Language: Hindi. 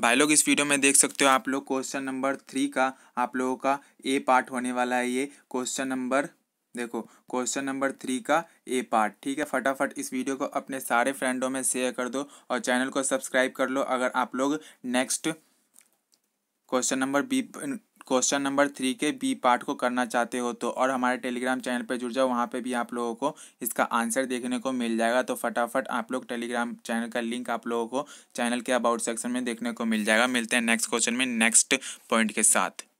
भाई लोग इस वीडियो में देख सकते हो आप लोग क्वेश्चन नंबर थ्री का आप लोगों का ए पार्ट होने वाला है ये क्वेश्चन नंबर देखो क्वेश्चन नंबर थ्री का ए पार्ट ठीक है फटाफट इस वीडियो को अपने सारे फ्रेंडों में शेयर कर दो और चैनल को सब्सक्राइब कर लो अगर आप लोग next question number B question number three के बी पार्ट को करना चाहते हो तो और हमारे टेलीग्राम चैनल पर जुड़ जाओ वहाँ पे भी आप लोगों को इसका आंसर देखने को मिल जाएगा तो फटाफट आप लोग टेलीग्राम चैनल का लिंक आप लोगों को चैनल के अबाउट सेक्शन में देखने को मिल जाएगा मिलते हैं नेक्स्ट क्वेश्चन में नेक्स्ट पॉइंट के साथ